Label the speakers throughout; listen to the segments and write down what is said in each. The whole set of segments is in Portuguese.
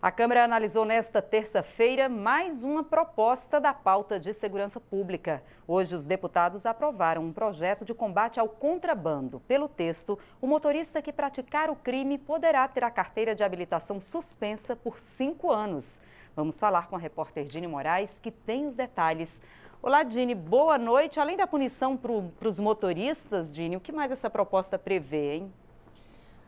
Speaker 1: A Câmara analisou nesta terça-feira mais uma proposta da pauta de segurança pública. Hoje, os deputados aprovaram um projeto de combate ao contrabando. Pelo texto, o motorista que praticar o crime poderá ter a carteira de habilitação suspensa por cinco anos. Vamos falar com a repórter Dini Moraes, que tem os detalhes. Olá, Dini, boa noite. Além da punição para os motoristas, Dini, o que mais essa proposta prevê, hein?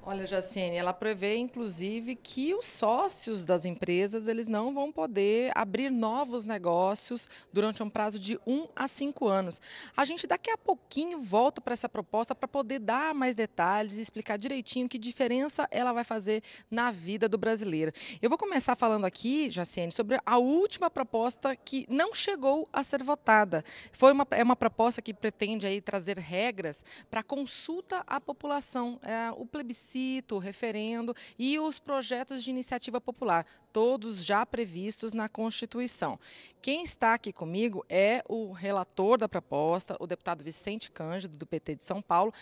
Speaker 1: Olha, Jaciene, ela prevê, inclusive, que os sócios das empresas eles não vão poder abrir novos negócios durante um prazo de 1 a 5 anos. A gente daqui a pouquinho volta para essa proposta para poder dar mais detalhes e explicar direitinho que diferença ela vai fazer na vida do brasileiro. Eu vou começar falando aqui, Jaciene, sobre a última proposta que não chegou a ser votada. Foi uma, é uma proposta que pretende aí trazer regras para consulta à população, é, o plebiscito o referendo e os projetos de iniciativa popular, todos já previstos na Constituição. Quem está aqui comigo é o relator da proposta, o deputado Vicente Cândido, do PT de São Paulo.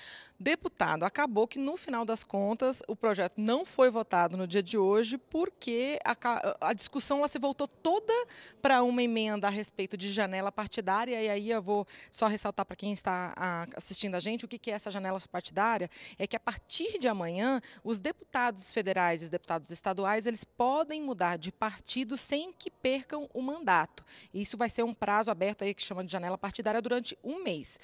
Speaker 1: Deputado, acabou que no final das contas o projeto não foi votado no dia de hoje porque a, a discussão ela se voltou toda para uma emenda a respeito de janela partidária, e aí eu vou só ressaltar para quem está ah, assistindo a gente o que é essa janela partidária, é que a partir de amanhã amanhã, os deputados federais e os deputados estaduais, eles podem mudar de partido sem que percam o mandato. Isso vai ser um prazo aberto aí que chama de janela partidária durante um mês.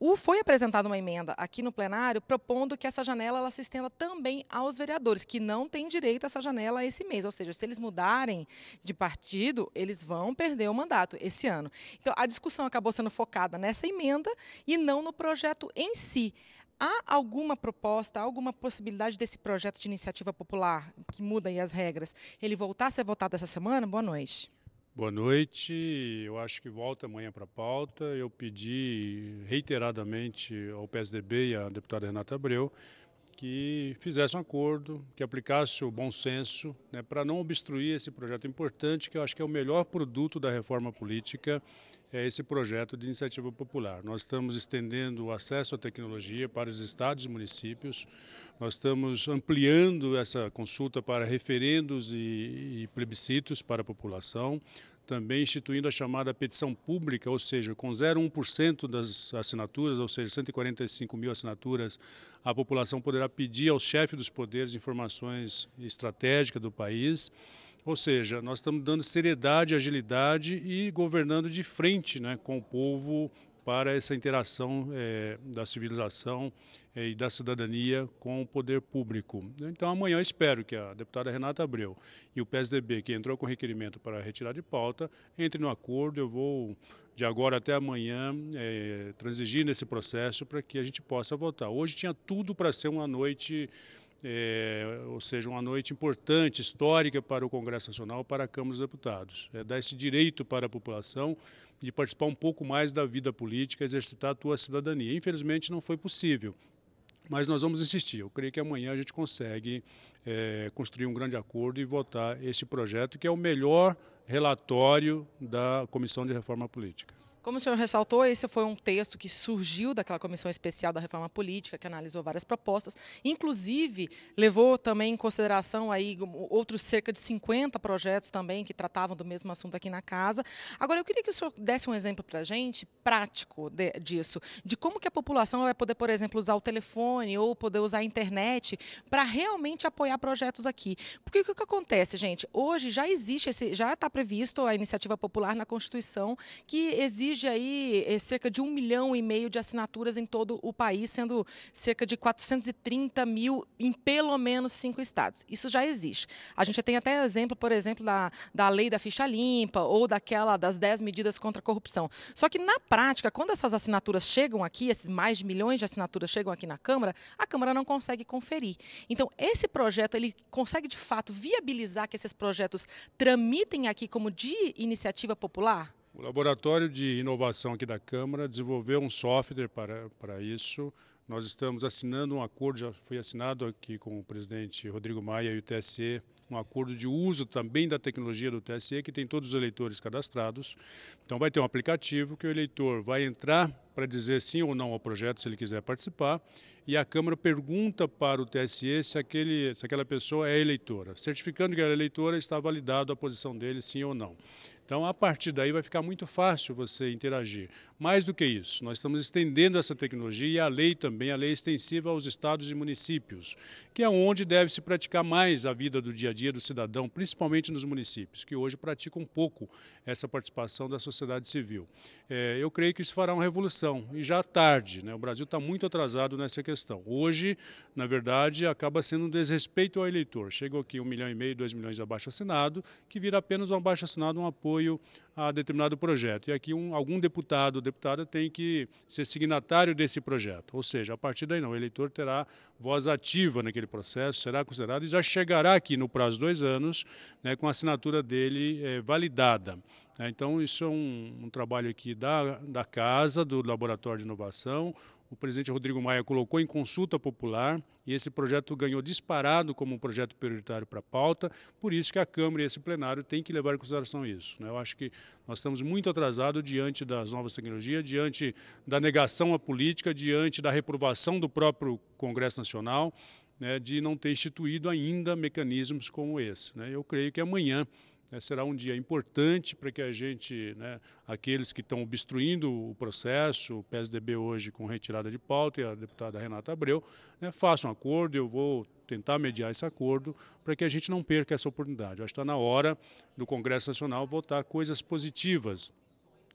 Speaker 1: O, foi apresentada uma emenda aqui no plenário propondo que essa janela ela se estenda também aos vereadores, que não têm direito a essa janela esse mês. Ou seja, se eles mudarem de partido, eles vão perder o mandato esse ano. Então, a discussão acabou sendo focada nessa emenda e não no projeto em si há alguma proposta, alguma possibilidade desse projeto de iniciativa popular que muda as regras, ele voltar a ser votado essa semana? Boa noite.
Speaker 2: Boa noite. Eu acho que volta amanhã para a pauta. Eu pedi reiteradamente ao PSDB e à deputada Renata Abreu que fizesse um acordo, que aplicasse o bom senso, né, para não obstruir esse projeto importante, que eu acho que é o melhor produto da reforma política é esse projeto de iniciativa popular. Nós estamos estendendo o acesso à tecnologia para os estados e municípios, nós estamos ampliando essa consulta para referendos e, e plebiscitos para a população, também instituindo a chamada petição pública, ou seja, com 0,1% das assinaturas, ou seja, 145 mil assinaturas, a população poderá pedir ao chefe dos poderes informações estratégicas do país. Ou seja, nós estamos dando seriedade, agilidade e governando de frente né, com o povo para essa interação é, da civilização é, e da cidadania com o poder público. Então, amanhã espero que a deputada Renata Abreu e o PSDB, que entrou com requerimento para retirar de pauta, entrem no acordo. Eu vou, de agora até amanhã, é, transigir nesse processo para que a gente possa votar. Hoje tinha tudo para ser uma noite é, ou seja, uma noite importante, histórica para o Congresso Nacional, para a Câmara dos Deputados. É dar esse direito para a população de participar um pouco mais da vida política, exercitar a sua cidadania. Infelizmente, não foi possível. Mas nós vamos insistir. Eu creio que amanhã a gente consegue é, construir um grande acordo e votar esse projeto, que é o melhor relatório da Comissão de Reforma Política.
Speaker 1: Como o senhor ressaltou, esse foi um texto que surgiu daquela comissão especial da reforma política, que analisou várias propostas, inclusive levou também em consideração aí outros cerca de 50 projetos também que tratavam do mesmo assunto aqui na casa. Agora, eu queria que o senhor desse um exemplo para a gente, prático de, disso, de como que a população vai poder, por exemplo, usar o telefone ou poder usar a internet para realmente apoiar projetos aqui. Porque o que, que acontece, gente? Hoje já existe, esse, já está previsto a iniciativa popular na Constituição que exige hoje aí eh, cerca de um milhão e meio de assinaturas em todo o país, sendo cerca de 430 mil em pelo menos cinco estados. Isso já existe. A gente tem até exemplo, por exemplo, da, da lei da ficha limpa ou daquela das 10 medidas contra a corrupção. Só que na prática, quando essas assinaturas chegam aqui, esses mais de milhões de assinaturas chegam aqui na Câmara, a Câmara não consegue conferir. Então, esse projeto ele consegue de fato viabilizar que esses projetos tramitem aqui como de iniciativa popular?
Speaker 2: O laboratório de inovação aqui da Câmara desenvolveu um software para, para isso. Nós estamos assinando um acordo, já foi assinado aqui com o presidente Rodrigo Maia e o TSE, um acordo de uso também da tecnologia do TSE, que tem todos os eleitores cadastrados. Então vai ter um aplicativo que o eleitor vai entrar para dizer sim ou não ao projeto, se ele quiser participar, e a Câmara pergunta para o TSE se, aquele, se aquela pessoa é eleitora. Certificando que ela é eleitora, está validado a posição dele, sim ou não. Então, a partir daí vai ficar muito fácil você interagir. Mais do que isso, nós estamos estendendo essa tecnologia e a lei também, a lei extensiva aos estados e municípios, que é onde deve se praticar mais a vida do dia a dia do cidadão, principalmente nos municípios, que hoje praticam um pouco essa participação da sociedade civil. É, eu creio que isso fará uma revolução questão, e já tarde. Né? O Brasil está muito atrasado nessa questão. Hoje, na verdade, acaba sendo um desrespeito ao eleitor. Chegou aqui um milhão e meio, dois milhões de abaixo-assinado, que vira apenas um abaixo-assinado, um apoio a determinado projeto. E aqui um, algum deputado ou deputada tem que ser signatário desse projeto. Ou seja, a partir daí não, o eleitor terá voz ativa naquele processo, será considerado e já chegará aqui no prazo de dois anos né, com a assinatura dele é, validada. Né? Então, isso é um, um trabalho aqui da, da casa, do Laboratório de Inovação, o presidente Rodrigo Maia colocou em consulta popular e esse projeto ganhou disparado como um projeto prioritário para a pauta, por isso que a Câmara e esse plenário têm que levar em consideração isso. Né? Eu acho que nós estamos muito atrasados diante das novas tecnologias, diante da negação à política, diante da reprovação do próprio Congresso Nacional, né, de não ter instituído ainda mecanismos como esse. Né? Eu creio que amanhã né, será um dia importante para que a gente, né, aqueles que estão obstruindo o processo, o PSDB hoje com retirada de pauta e a deputada Renata Abreu, né, façam um acordo, eu vou tentar mediar esse acordo para que a gente não perca essa oportunidade. Eu acho que está na hora do Congresso Nacional votar coisas positivas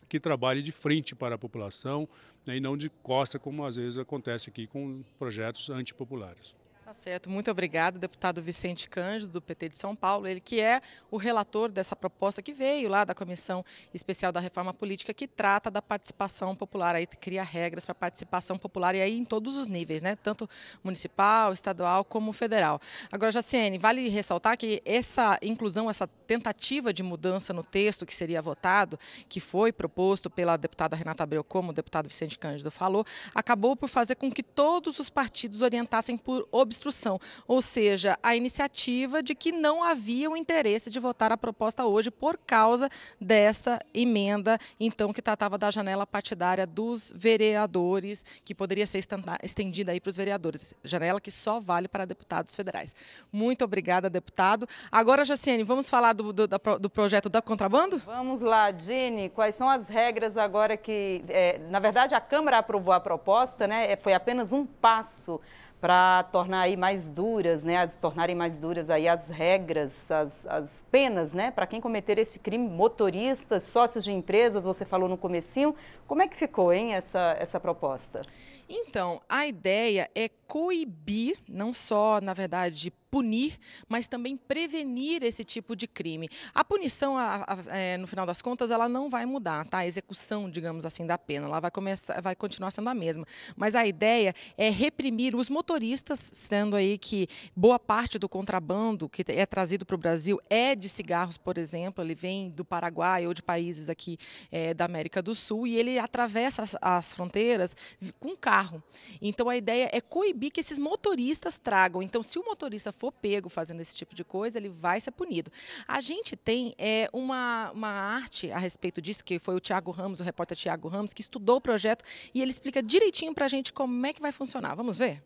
Speaker 2: que trabalhe de frente para a população né, e não de costa, como às vezes acontece aqui com projetos antipopulares.
Speaker 1: Tá certo, muito obrigado, deputado Vicente Cândido, do PT de São Paulo, ele que é o relator dessa proposta que veio lá da Comissão Especial da Reforma Política, que trata da participação popular, aí cria regras para participação popular e aí em todos os níveis, né? Tanto municipal, estadual como federal. Agora, Jaciene, vale ressaltar que essa inclusão, essa tentativa de mudança no texto que seria votado, que foi proposto pela deputada Renata Abreu, como o deputado Vicente Cândido falou, acabou por fazer com que todos os partidos orientassem por observação obstrução, ou seja, a iniciativa de que não havia o interesse de votar a proposta hoje por causa dessa emenda, então, que tratava da janela partidária dos vereadores, que poderia ser estendida aí para os vereadores, janela que só vale para deputados federais. Muito obrigada, deputado. Agora, Jaciane, vamos falar do, do, do projeto da contrabando? Vamos lá, Dini, quais são as regras agora que, é, na verdade, a Câmara aprovou a proposta, né? É, foi apenas um passo para tornar aí mais duras, né, as tornarem mais duras aí as regras, as, as penas, né, para quem cometer esse crime, motoristas, sócios de empresas, você falou no comecinho, como é que ficou, hein, essa, essa proposta? Então, a ideia é coibir, não só, na verdade, punir, mas também prevenir esse tipo de crime. A punição, a, a, é, no final das contas, ela não vai mudar, tá? A execução, digamos assim, da pena, ela vai começar, vai continuar sendo a mesma. Mas a ideia é reprimir os motoristas, sendo aí que boa parte do contrabando que é trazido para o Brasil é de cigarros, por exemplo, ele vem do Paraguai ou de países aqui é, da América do Sul e ele atravessa as, as fronteiras com carro. Então a ideia é coibir que esses motoristas tragam. Então, se o motorista for for pego fazendo esse tipo de coisa, ele vai ser punido. A gente tem é, uma, uma arte a respeito disso, que foi o Tiago Ramos, o repórter Tiago Ramos, que estudou o projeto e ele explica direitinho para a gente como é que vai funcionar. Vamos ver?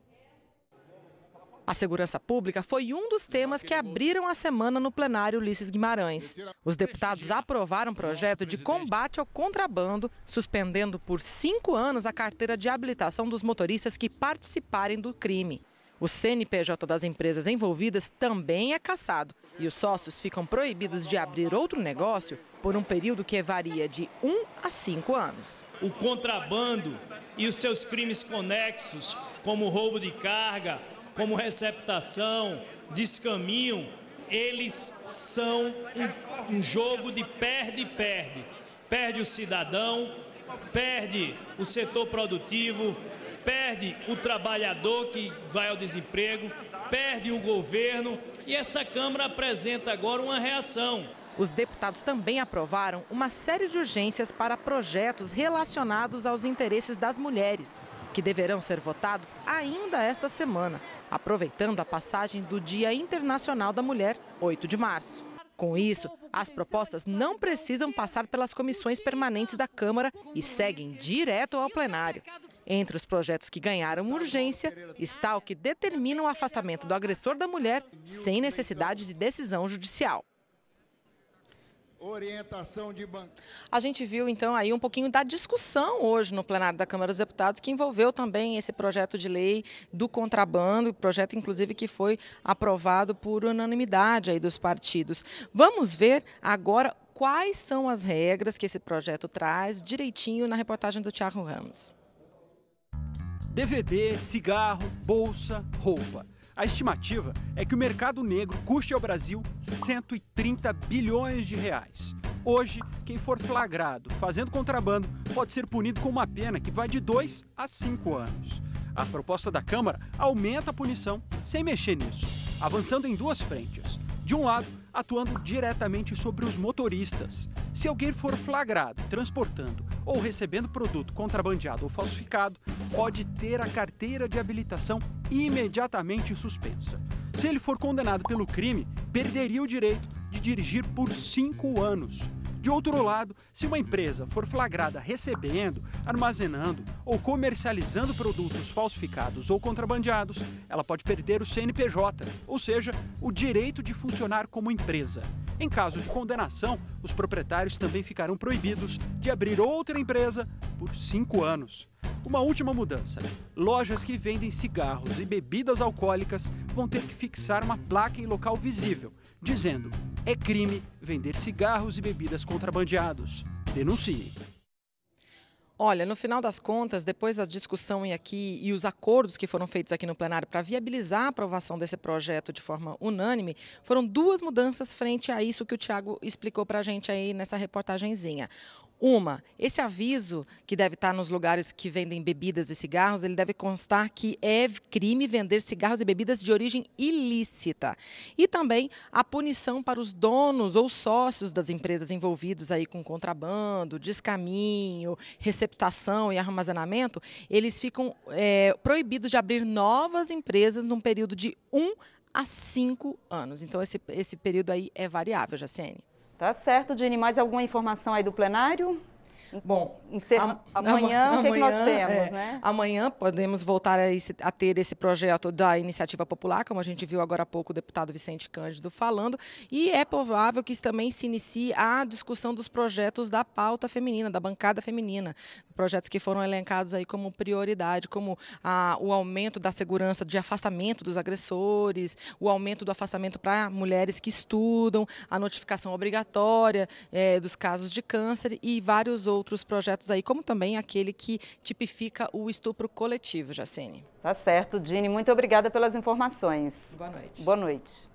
Speaker 1: A segurança pública foi um dos temas que abriram a semana no plenário Ulisses Guimarães. Os deputados aprovaram um projeto de combate ao contrabando, suspendendo por cinco anos a carteira de habilitação dos motoristas que participarem do crime. O CNPJ das empresas envolvidas também é cassado e os sócios ficam proibidos de abrir outro negócio por um período que varia de um a cinco
Speaker 2: anos. O contrabando e os seus crimes conexos, como roubo de carga, como receptação, descaminho, eles são um, um jogo de perde-perde. Perde o cidadão, perde o setor produtivo, perde o trabalhador que vai ao desemprego, perde o governo e essa Câmara apresenta agora uma reação.
Speaker 1: Os deputados também aprovaram uma série de urgências para projetos relacionados aos interesses das mulheres, que deverão ser votados ainda esta semana, aproveitando a passagem do Dia Internacional da Mulher, 8 de março. Com isso, as propostas não precisam passar pelas comissões permanentes da Câmara e seguem direto ao plenário. Entre os projetos que ganharam tá urgência está o que determina o afastamento do agressor da mulher sem necessidade de decisão judicial
Speaker 2: orientação de banco.
Speaker 1: A gente viu então aí um pouquinho da discussão hoje no plenário da Câmara dos Deputados que envolveu também esse projeto de lei do contrabando, projeto inclusive que foi aprovado por unanimidade aí dos partidos. Vamos ver agora quais são as regras que esse projeto traz direitinho na reportagem do Tiago Ramos.
Speaker 3: DVD, cigarro, bolsa, roupa. A estimativa é que o mercado negro custe ao Brasil 130 bilhões de reais. Hoje, quem for flagrado fazendo contrabando pode ser punido com uma pena que vai de 2 a 5 anos. A proposta da Câmara aumenta a punição sem mexer nisso, avançando em duas frentes. De um lado, atuando diretamente sobre os motoristas. Se alguém for flagrado transportando ou recebendo produto contrabandeado ou falsificado, pode ter a carteira de habilitação imediatamente suspensa. Se ele for condenado pelo crime, perderia o direito de dirigir por cinco anos. De outro lado, se uma empresa for flagrada recebendo, armazenando ou comercializando produtos falsificados ou contrabandeados, ela pode perder o CNPJ, ou seja, o direito de funcionar como empresa. Em caso de condenação, os proprietários também ficarão proibidos de abrir outra empresa por cinco anos. Uma última mudança: lojas que vendem cigarros e bebidas alcoólicas vão ter que fixar uma placa em local visível, dizendo: é crime vender cigarros e bebidas contrabandeados. Denuncie.
Speaker 1: Olha, no final das contas, depois da discussão e aqui e os acordos que foram feitos aqui no plenário para viabilizar a aprovação desse projeto de forma unânime, foram duas mudanças frente a isso que o Tiago explicou para a gente aí nessa reportagenzinha. Uma, esse aviso que deve estar nos lugares que vendem bebidas e cigarros, ele deve constar que é crime vender cigarros e bebidas de origem ilícita. E também a punição para os donos ou sócios das empresas envolvidos aí com contrabando, descaminho, receptação e armazenamento, eles ficam é, proibidos de abrir novas empresas num período de um a cinco anos. Então esse, esse período aí é variável, Jaciene. Tá certo, Dini. Mais alguma informação aí do plenário? Bom, amanhã, amanhã, o que, é que nós é, temos, é, né? Amanhã podemos voltar a, esse, a, ter esse projeto da iniciativa popular, como a gente viu agora há pouco o deputado Vicente Cândido falando, e é provável que também se inicie a discussão dos projetos da pauta feminina, da bancada feminina, projetos que foram elencados aí como prioridade, como a, ah, o aumento da segurança de afastamento dos agressores, o aumento do afastamento para mulheres que estudam, a notificação obrigatória é, dos casos de câncer e vários outros outros projetos aí, como também aquele que tipifica o estupro coletivo, Jacine. Tá certo, Dini. Muito obrigada pelas informações. Boa noite. Boa noite.